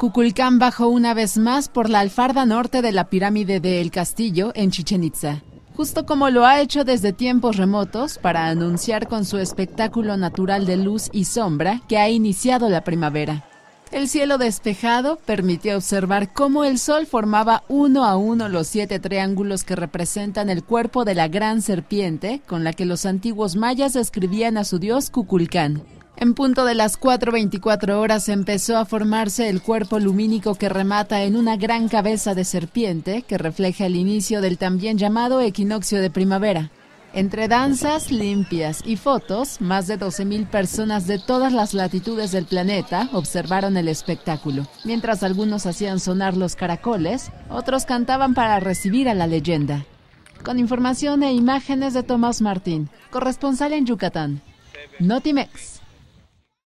Cuculcán bajó una vez más por la alfarda norte de la pirámide de El Castillo en Chichen Itza, justo como lo ha hecho desde tiempos remotos para anunciar con su espectáculo natural de luz y sombra que ha iniciado la primavera. El cielo despejado permitió observar cómo el sol formaba uno a uno los siete triángulos que representan el cuerpo de la gran serpiente con la que los antiguos mayas describían a su dios Cuculcán. En punto de las 4.24 horas empezó a formarse el cuerpo lumínico que remata en una gran cabeza de serpiente que refleja el inicio del también llamado equinoccio de primavera. Entre danzas, limpias y fotos, más de 12.000 personas de todas las latitudes del planeta observaron el espectáculo. Mientras algunos hacían sonar los caracoles, otros cantaban para recibir a la leyenda. Con información e imágenes de Tomás Martín, corresponsal en Yucatán. Notimex.